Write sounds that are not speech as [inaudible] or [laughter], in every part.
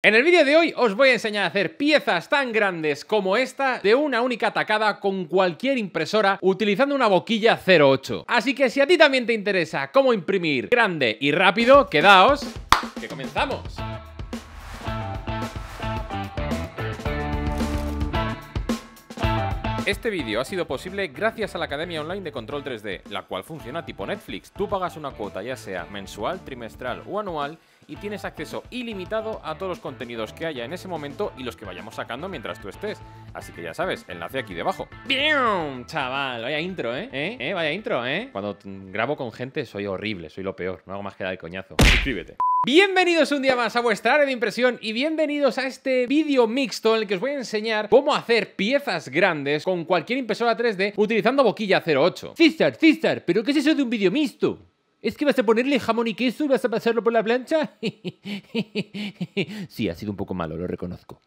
En el vídeo de hoy os voy a enseñar a hacer piezas tan grandes como esta de una única tacada con cualquier impresora utilizando una boquilla 08. Así que si a ti también te interesa cómo imprimir grande y rápido, quedaos que comenzamos. Este vídeo ha sido posible gracias a la Academia Online de Control 3D, la cual funciona tipo Netflix. Tú pagas una cuota ya sea mensual, trimestral o anual y tienes acceso ilimitado a todos los contenidos que haya en ese momento y los que vayamos sacando mientras tú estés. Así que ya sabes, enlace aquí debajo. ¡Bien! Chaval, vaya intro, ¿eh? ¿eh? ¿Eh? Vaya intro, ¿eh? Cuando grabo con gente soy horrible, soy lo peor, no hago más que dar el coñazo. Suscríbete. Bienvenidos un día más a vuestra área de impresión y bienvenidos a este vídeo mixto en el que os voy a enseñar cómo hacer piezas grandes con cualquier impresora 3D utilizando boquilla 08. sister sister ¿pero qué es eso de un vídeo mixto? ¿Es que vas a ponerle jamón y queso y vas a pasarlo por la plancha? [laughs] sí, ha sido un poco malo, lo reconozco.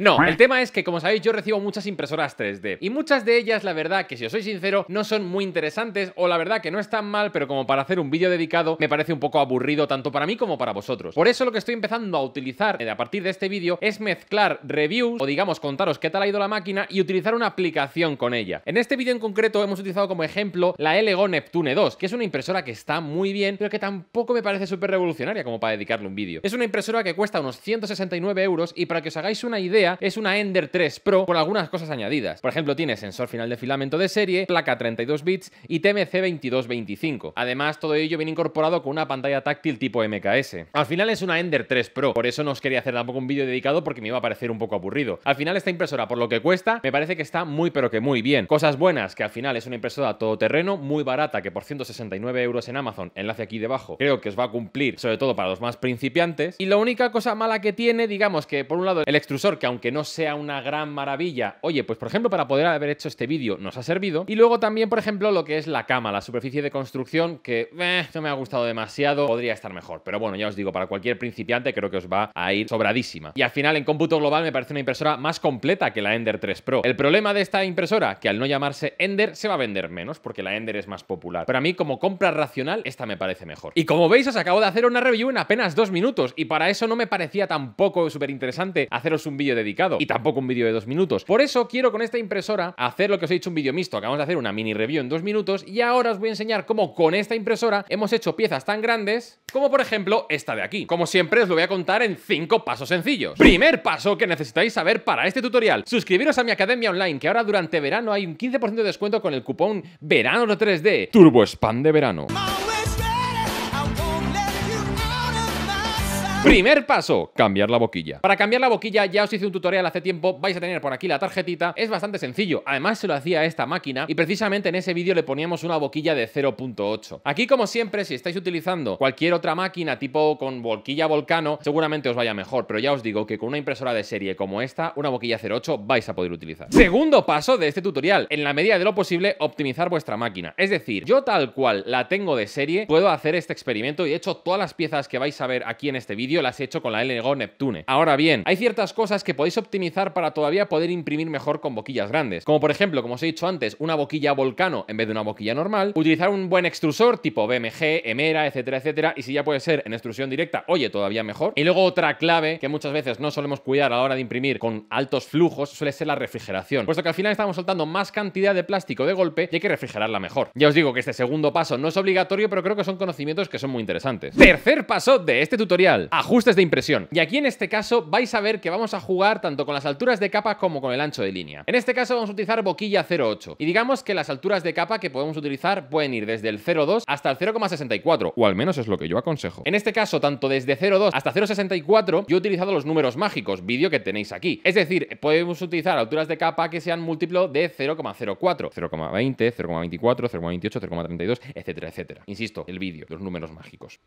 No, el tema es que, como sabéis, yo recibo muchas impresoras 3D. Y muchas de ellas, la verdad, que si os soy sincero, no son muy interesantes o la verdad que no están mal, pero como para hacer un vídeo dedicado me parece un poco aburrido tanto para mí como para vosotros. Por eso lo que estoy empezando a utilizar eh, a partir de este vídeo es mezclar reviews o digamos contaros qué tal ha ido la máquina y utilizar una aplicación con ella. En este vídeo en concreto hemos utilizado como ejemplo la Elego Neptune 2, que es una impresora que está muy bien, pero que tampoco me parece súper revolucionaria como para dedicarle un vídeo. Es una impresora que cuesta unos 169 euros y para que os hagáis una idea, es una Ender 3 Pro con algunas cosas añadidas. Por ejemplo, tiene sensor final de filamento de serie, placa 32 bits y TMC 2225. Además, todo ello viene incorporado con una pantalla táctil tipo MKS. Al final es una Ender 3 Pro, por eso no os quería hacer tampoco un vídeo dedicado porque me iba a parecer un poco aburrido. Al final esta impresora, por lo que cuesta, me parece que está muy pero que muy bien. Cosas buenas, que al final es una impresora todoterreno, muy barata, que por 169 euros en Amazon, enlace aquí debajo, creo que os va a cumplir, sobre todo para los más principiantes. Y la única cosa mala que tiene, digamos que por un lado el extrusor, que aunque que no sea una gran maravilla, oye, pues por ejemplo para poder haber hecho este vídeo nos ha servido. Y luego también, por ejemplo, lo que es la cama, la superficie de construcción, que eh, no me ha gustado demasiado, podría estar mejor. Pero bueno, ya os digo, para cualquier principiante creo que os va a ir sobradísima. Y al final en cómputo global me parece una impresora más completa que la Ender 3 Pro. El problema de esta impresora, que al no llamarse Ender se va a vender menos porque la Ender es más popular. Pero a mí como compra racional esta me parece mejor. Y como veis os acabo de hacer una review en apenas dos minutos y para eso no me parecía tampoco súper interesante haceros un vídeo de y tampoco un vídeo de dos minutos. Por eso quiero con esta impresora hacer lo que os he dicho, un vídeo mixto. Acabamos de hacer una mini review en dos minutos y ahora os voy a enseñar cómo con esta impresora hemos hecho piezas tan grandes como por ejemplo esta de aquí. Como siempre os lo voy a contar en cinco pasos sencillos. Primer paso que necesitáis saber para este tutorial. Suscribiros a mi academia online que ahora durante verano hay un 15% de descuento con el cupón verano 3D. Turbo Spam de verano. Primer paso, cambiar la boquilla. Para cambiar la boquilla ya os hice un tutorial hace tiempo, vais a tener por aquí la tarjetita, es bastante sencillo. Además se lo hacía esta máquina y precisamente en ese vídeo le poníamos una boquilla de 0.8. Aquí como siempre, si estáis utilizando cualquier otra máquina tipo con boquilla volcano, seguramente os vaya mejor, pero ya os digo que con una impresora de serie como esta, una boquilla 0.8 vais a poder utilizar. Segundo paso de este tutorial, en la medida de lo posible, optimizar vuestra máquina. Es decir, yo tal cual la tengo de serie, puedo hacer este experimento y de hecho todas las piezas que vais a ver aquí en este vídeo las he hecho con la lgo Neptune. Ahora bien, hay ciertas cosas que podéis optimizar para todavía poder imprimir mejor con boquillas grandes. Como por ejemplo, como os he dicho antes, una boquilla volcano en vez de una boquilla normal. Utilizar un buen extrusor tipo BMG, Emera, etcétera, etcétera. Y si ya puede ser en extrusión directa, oye, todavía mejor. Y luego otra clave que muchas veces no solemos cuidar a la hora de imprimir con altos flujos suele ser la refrigeración. Puesto que al final estamos soltando más cantidad de plástico de golpe y hay que refrigerarla mejor. Ya os digo que este segundo paso no es obligatorio, pero creo que son conocimientos que son muy interesantes. Tercer paso de este tutorial ajustes de impresión. Y aquí en este caso vais a ver que vamos a jugar tanto con las alturas de capa como con el ancho de línea. En este caso vamos a utilizar boquilla 0.8 y digamos que las alturas de capa que podemos utilizar pueden ir desde el 0.2 hasta el 0.64 o al menos es lo que yo aconsejo. En este caso tanto desde 0.2 hasta 0.64 yo he utilizado los números mágicos, vídeo que tenéis aquí. Es decir, podemos utilizar alturas de capa que sean múltiplo de 0,04, 0,20, 0,24, 0,28, 0,32, etcétera, etcétera. Insisto, el vídeo, los números mágicos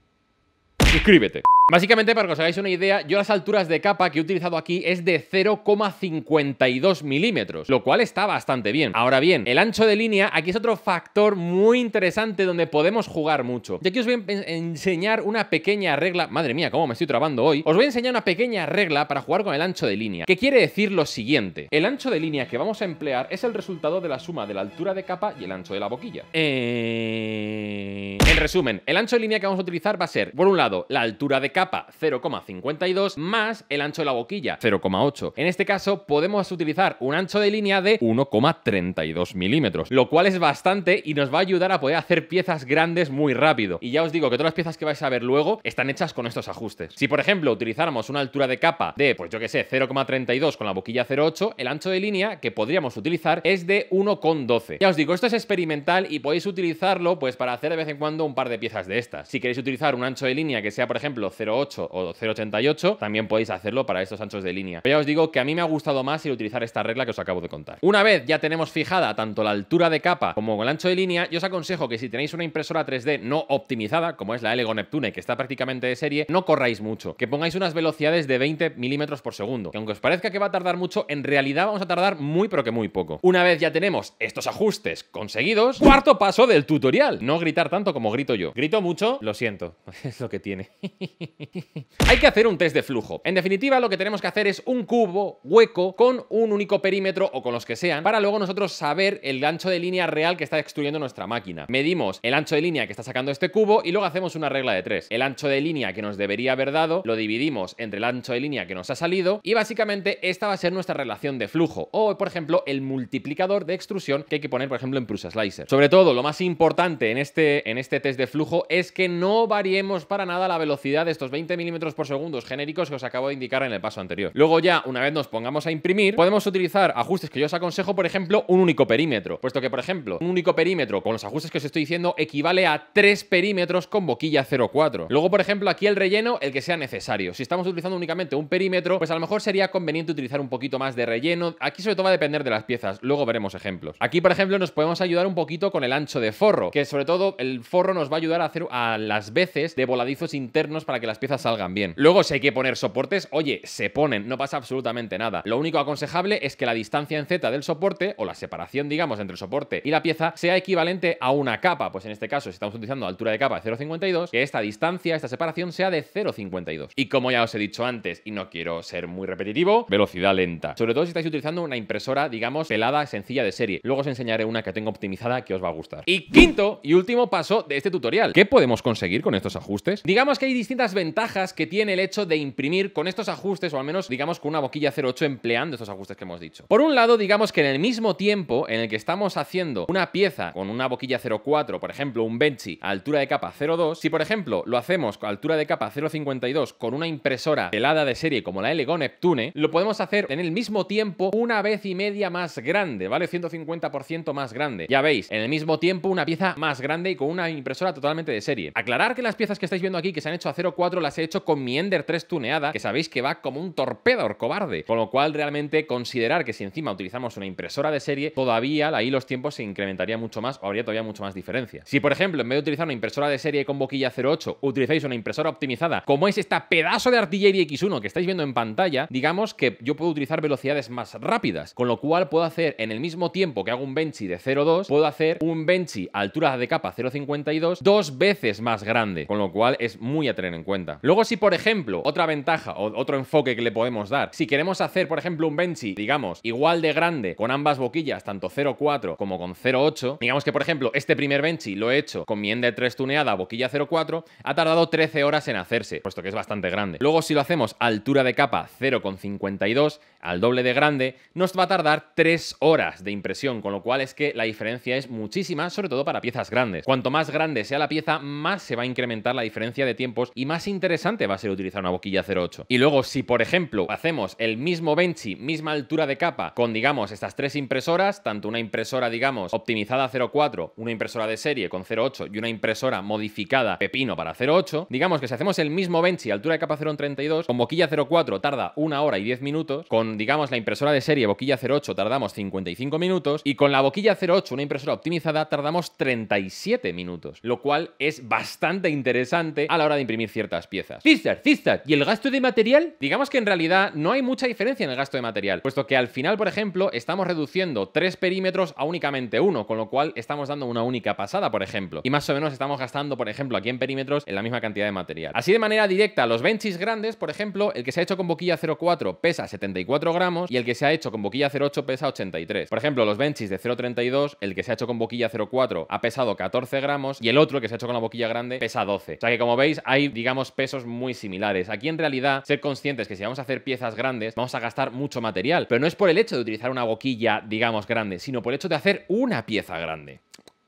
suscríbete. Básicamente, para que os hagáis una idea, yo las alturas de capa que he utilizado aquí es de 0,52 milímetros, lo cual está bastante bien. Ahora bien, el ancho de línea aquí es otro factor muy interesante donde podemos jugar mucho. Y aquí os voy a enseñar una pequeña regla, madre mía, cómo me estoy trabando hoy, os voy a enseñar una pequeña regla para jugar con el ancho de línea, que quiere decir lo siguiente, el ancho de línea que vamos a emplear es el resultado de la suma de la altura de capa y el ancho de la boquilla. Eh... En resumen, el ancho de línea que vamos a utilizar va a ser, por un lado, la altura de capa 0,52 más el ancho de la boquilla 0,8. En este caso, podemos utilizar un ancho de línea de 1,32 milímetros, lo cual es bastante y nos va a ayudar a poder hacer piezas grandes muy rápido. Y ya os digo que todas las piezas que vais a ver luego están hechas con estos ajustes. Si, por ejemplo, utilizáramos una altura de capa de, pues yo que sé, 0,32 con la boquilla 0,8, el ancho de línea que podríamos utilizar es de 1,12. Ya os digo, esto es experimental y podéis utilizarlo pues para hacer de vez en cuando un par de piezas de estas. Si queréis utilizar un ancho de línea que sea, por ejemplo, 0,8 o 0,88, también podéis hacerlo para estos anchos de línea. Pero ya os digo que a mí me ha gustado más ir a utilizar esta regla que os acabo de contar. Una vez ya tenemos fijada tanto la altura de capa como el ancho de línea, yo os aconsejo que si tenéis una impresora 3D no optimizada, como es la Elego Neptune, que está prácticamente de serie, no corráis mucho. Que pongáis unas velocidades de 20 milímetros por segundo. Que aunque os parezca que va a tardar mucho, en realidad vamos a tardar muy pero que muy poco. Una vez ya tenemos estos ajustes conseguidos, cuarto paso del tutorial. No gritar tanto como grito yo. Grito mucho, lo siento, [laughs] es lo que tiene. [laughs] Hay que hacer un test de flujo. En definitiva, lo que tenemos que hacer es un cubo hueco con un único perímetro o con los que sean, para luego nosotros saber el ancho de línea real que está extruyendo nuestra máquina. Medimos el ancho de línea que está sacando este cubo y luego hacemos una regla de tres. El ancho de línea que nos debería haber dado lo dividimos entre el ancho de línea que nos ha salido y básicamente esta va a ser nuestra relación de flujo o, por ejemplo, el multiplicador de extrusión que hay que poner, por ejemplo, en Prusa Slicer. Sobre todo, lo más importante en este, en este de flujo es que no variemos para nada la velocidad de estos 20 milímetros por segundo genéricos que os acabo de indicar en el paso anterior. Luego ya, una vez nos pongamos a imprimir, podemos utilizar ajustes que yo os aconsejo, por ejemplo, un único perímetro, puesto que, por ejemplo, un único perímetro con los ajustes que os estoy diciendo equivale a 3 perímetros con boquilla 0,4. Luego, por ejemplo, aquí el relleno, el que sea necesario. Si estamos utilizando únicamente un perímetro, pues a lo mejor sería conveniente utilizar un poquito más de relleno. Aquí sobre todo va a depender de las piezas, luego veremos ejemplos. Aquí, por ejemplo, nos podemos ayudar un poquito con el ancho de forro, que sobre todo el forro nos va a ayudar a hacer a las veces de voladizos internos para que las piezas salgan bien. Luego, si hay que poner soportes, oye, se ponen, no pasa absolutamente nada. Lo único aconsejable es que la distancia en Z del soporte, o la separación, digamos, entre el soporte y la pieza, sea equivalente a una capa. Pues en este caso, si estamos utilizando altura de capa de 0,52, que esta distancia, esta separación, sea de 0,52. Y como ya os he dicho antes, y no quiero ser muy repetitivo, velocidad lenta. Sobre todo si estáis utilizando una impresora, digamos, pelada, sencilla de serie. Luego os enseñaré una que tengo optimizada que os va a gustar. Y quinto y último paso de este tutorial. ¿Qué podemos conseguir con estos ajustes? Digamos que hay distintas ventajas que tiene el hecho de imprimir con estos ajustes, o al menos, digamos, con una boquilla 08 empleando estos ajustes que hemos dicho. Por un lado, digamos que en el mismo tiempo en el que estamos haciendo una pieza con una boquilla 04, por ejemplo, un Benchy a altura de capa 02, si por ejemplo lo hacemos a altura de capa 0.52 con una impresora helada de serie como la LGO Neptune, lo podemos hacer en el mismo tiempo una vez y media más grande, ¿vale? 150% más grande. Ya veis, en el mismo tiempo una pieza más grande y con una impresora totalmente de serie. Aclarar que las piezas que estáis viendo aquí, que se han hecho a 0.4, las he hecho con mi Ender 3 tuneada, que sabéis que va como un torpedo cobarde. Con lo cual, realmente, considerar que si encima utilizamos una impresora de serie, todavía ahí los tiempos se incrementaría mucho más o habría todavía mucho más diferencia. Si, por ejemplo, en vez de utilizar una impresora de serie con boquilla 0.8, utilizáis una impresora optimizada, como es esta pedazo de artillería X1 que estáis viendo en pantalla, digamos que yo puedo utilizar velocidades más rápidas, con lo cual puedo hacer en el mismo tiempo que hago un Benchy de 0.2, puedo hacer un Benchy a altura de capa 0.50 dos veces más grande, con lo cual es muy a tener en cuenta. Luego si, por ejemplo, otra ventaja o otro enfoque que le podemos dar, si queremos hacer, por ejemplo, un Benchy, digamos, igual de grande con ambas boquillas, tanto 0.4 como con 0.8, digamos que, por ejemplo, este primer Benchy lo he hecho con mi Ender 3 tuneada, boquilla 0.4, ha tardado 13 horas en hacerse, puesto que es bastante grande. Luego si lo hacemos altura de capa 0.52, al doble de grande, nos va a tardar 3 horas de impresión, con lo cual es que la diferencia es muchísima, sobre todo para piezas grandes. Cuanto más grande sea la pieza, más se va a incrementar la diferencia de tiempos y más interesante va a ser utilizar una boquilla 08. Y luego, si por ejemplo hacemos el mismo Benchy, misma altura de capa, con digamos estas tres impresoras, tanto una impresora digamos optimizada 04, una impresora de serie con 08 y una impresora modificada pepino para 08, digamos que si hacemos el mismo Benchy, altura de capa 0.32, con boquilla 04 tarda una hora y 10 minutos, con digamos la impresora de serie boquilla 08 tardamos 55 minutos y con la boquilla 08, una impresora optimizada, tardamos 37 minutos lo cual es bastante interesante a la hora de imprimir ciertas piezas. Cister, Cister! ¿y el gasto de material? Digamos que en realidad no hay mucha diferencia en el gasto de material, puesto que al final, por ejemplo, estamos reduciendo tres perímetros a únicamente uno, con lo cual estamos dando una única pasada, por ejemplo, y más o menos estamos gastando, por ejemplo, aquí en perímetros en la misma cantidad de material. Así de manera directa, los benches grandes, por ejemplo, el que se ha hecho con boquilla 04 pesa 74 gramos y el que se ha hecho con boquilla 08 pesa 83. Por ejemplo, los benches de 0.32, el que se ha hecho con boquilla 04 ha pesado 14 gramos y el otro, que se ha hecho con la boquilla grande, pesa 12. O sea que como veis hay, digamos, pesos muy similares. Aquí en realidad ser conscientes que si vamos a hacer piezas grandes vamos a gastar mucho material, pero no es por el hecho de utilizar una boquilla, digamos, grande, sino por el hecho de hacer una pieza grande.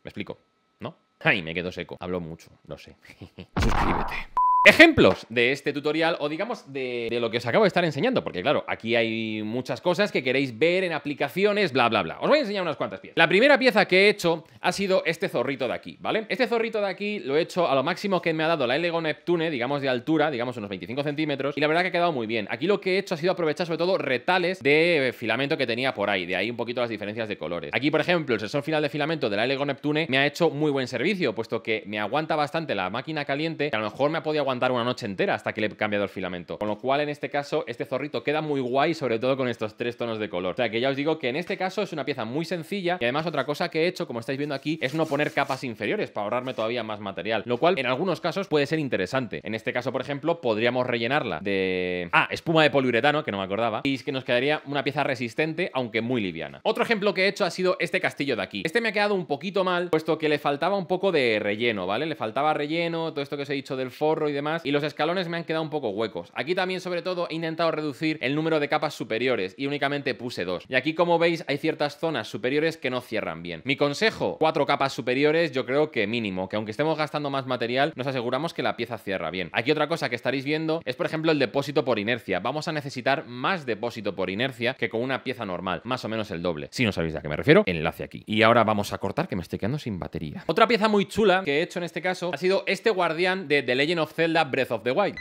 ¿Me explico? ¿No? Ay, me quedo seco. Hablo mucho, lo sé. [laughs] Suscríbete ejemplos de este tutorial o digamos de, lo que os acabo de estar enseñando, porque claro, aquí hay muchas cosas que queréis ver en aplicaciones, bla, bla, bla. Os voy a enseñar unas cuantas piezas. La primera pieza que he hecho ha sido este zorrito de aquí, ¿vale? Este zorrito de aquí lo he hecho a lo máximo que me ha dado la Lego Neptune, digamos de altura, digamos unos 25 centímetros, y la verdad que ha quedado muy bien. Aquí lo que he hecho ha sido aprovechar sobre todo retales de filamento que tenía por ahí, de ahí un poquito las diferencias de colores. Aquí, por ejemplo, el sensor final de filamento de la Lego Neptune me ha hecho muy buen servicio, puesto que me aguanta bastante la máquina caliente, a lo mejor me ha podido aguantar dar una noche entera hasta que le he cambiado el filamento. Con lo cual, en este caso, este zorrito queda muy guay, sobre todo con estos tres tonos de color. O sea, que ya os digo que en este caso es una pieza muy sencilla y además otra cosa que he hecho, como estáis viendo aquí, es no poner capas inferiores para ahorrarme todavía más material, lo cual en algunos casos puede ser interesante. En este caso, por ejemplo, podríamos rellenarla de... Ah, espuma de poliuretano, que no me acordaba, y es que nos quedaría una pieza resistente, aunque muy liviana. Otro ejemplo que he hecho ha sido este castillo de aquí. Este me ha quedado un poquito mal, puesto que le faltaba un poco de relleno, ¿vale? Le faltaba relleno, todo esto que os he dicho del forro y demás, y los escalones me han quedado un poco huecos. Aquí también sobre todo he intentado reducir el número de capas superiores y únicamente puse dos. Y aquí como veis hay ciertas zonas superiores que no cierran bien. Mi consejo, cuatro capas superiores yo creo que mínimo, que aunque estemos gastando más material nos aseguramos que la pieza cierra bien. Aquí otra cosa que estaréis viendo es por ejemplo el depósito por inercia. Vamos a necesitar más depósito por inercia que con una pieza normal, más o menos el doble. Si no sabéis a qué me refiero, enlace aquí. Y ahora vamos a cortar que me estoy quedando sin batería. Otra pieza muy chula que he hecho en este caso ha sido este guardián de The Legend of Zelda la Breath of the Wild.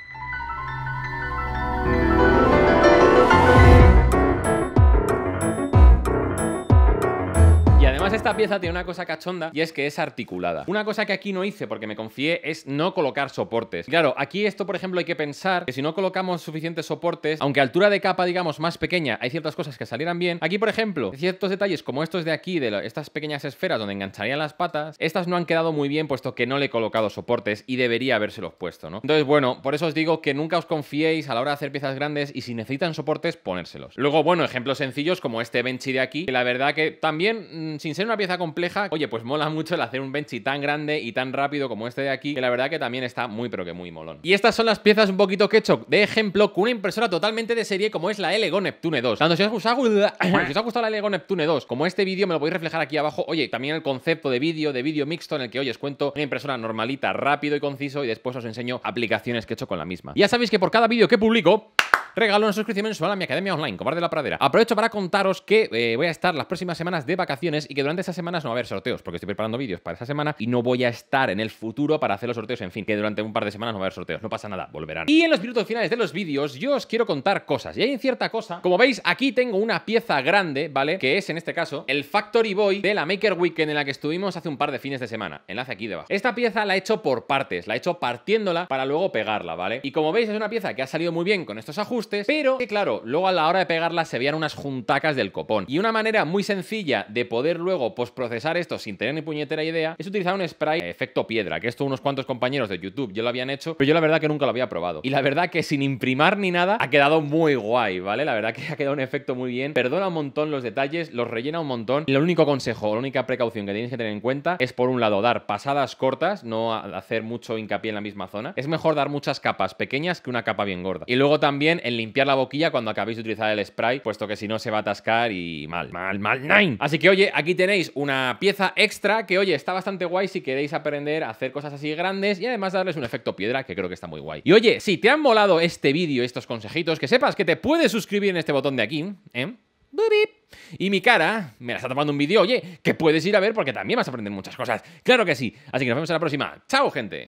esta pieza tiene una cosa cachonda y es que es articulada. Una cosa que aquí no hice porque me confié es no colocar soportes. Claro, aquí esto, por ejemplo, hay que pensar que si no colocamos suficientes soportes, aunque altura de capa, digamos, más pequeña, hay ciertas cosas que salieran bien. Aquí, por ejemplo, ciertos detalles como estos de aquí, de estas pequeñas esferas donde engancharían las patas, estas no han quedado muy bien puesto que no le he colocado soportes y debería habérselos puesto, ¿no? Entonces, bueno, por eso os digo que nunca os confiéis a la hora de hacer piezas grandes y si necesitan soportes, ponérselos. Luego, bueno, ejemplos sencillos como este benchy de aquí, que la verdad que también, mm, sin ser una pieza compleja, oye, pues mola mucho el hacer un benchy tan grande y tan rápido como este de aquí, que la verdad que también está muy, pero que muy molón. Y estas son las piezas un poquito que he hecho, de ejemplo, con una impresora totalmente de serie como es la LGO Neptune 2. cuando si os, ha gustado, [coughs] la Lego Neptune 2, como este vídeo, me lo podéis reflejar aquí abajo. Oye, también el concepto de vídeo, de vídeo mixto, en el que hoy os cuento una impresora normalita, rápido y conciso, y después os enseño aplicaciones que he hecho con la misma. Ya sabéis que por cada vídeo que publico, regalo una suscripción mensual a mi academia online, cobarde de la Pradera. Aprovecho para contaros que eh, voy a estar las próximas semanas de vacaciones y que durante esas semanas no va a haber sorteos, porque estoy preparando vídeos para esa semana y no voy a estar en el futuro para hacer los sorteos. En fin, que durante un par de semanas no va a haber sorteos, no pasa nada, volverán. Y en los minutos finales de los vídeos, yo os quiero contar cosas. Y hay cierta cosa, como veis, aquí tengo una pieza grande, ¿vale? Que es en este caso el Factory Boy de la Maker Weekend en la que estuvimos hace un par de fines de semana. Enlace aquí debajo. Esta pieza la he hecho por partes, la he hecho partiéndola para luego pegarla, ¿vale? Y como veis, es una pieza que ha salido muy bien con estos ajustes pero que claro, luego a la hora de pegarlas se veían unas juntacas del copón. Y una manera muy sencilla de poder luego postprocesar esto sin tener ni puñetera idea es utilizar un spray efecto piedra, que esto unos cuantos compañeros de YouTube ya lo habían hecho, pero yo la verdad que nunca lo había probado. Y la verdad que sin imprimar ni nada ha quedado muy guay, ¿vale? La verdad que ha quedado un efecto muy bien. Perdona un montón los detalles, los rellena un montón. Y el único consejo, la única precaución que tienes que tener en cuenta es por un lado dar pasadas cortas, no hacer mucho hincapié en la misma zona. Es mejor dar muchas capas pequeñas que una capa bien gorda. Y luego también el limpiar la boquilla cuando acabéis de utilizar el spray, puesto que si no se va a atascar y mal, mal, mal, nine. Así que oye, aquí tenéis una pieza extra que oye, está bastante guay si queréis aprender a hacer cosas así grandes y además darles un efecto piedra que creo que está muy guay. Y oye, si te han molado este vídeo, estos consejitos, que sepas que te puedes suscribir en este botón de aquí, ¿eh? Y mi cara me la está tomando un vídeo, oye, que puedes ir a ver porque también vas a aprender muchas cosas. Claro que sí. Así que nos vemos en la próxima. Chao, gente.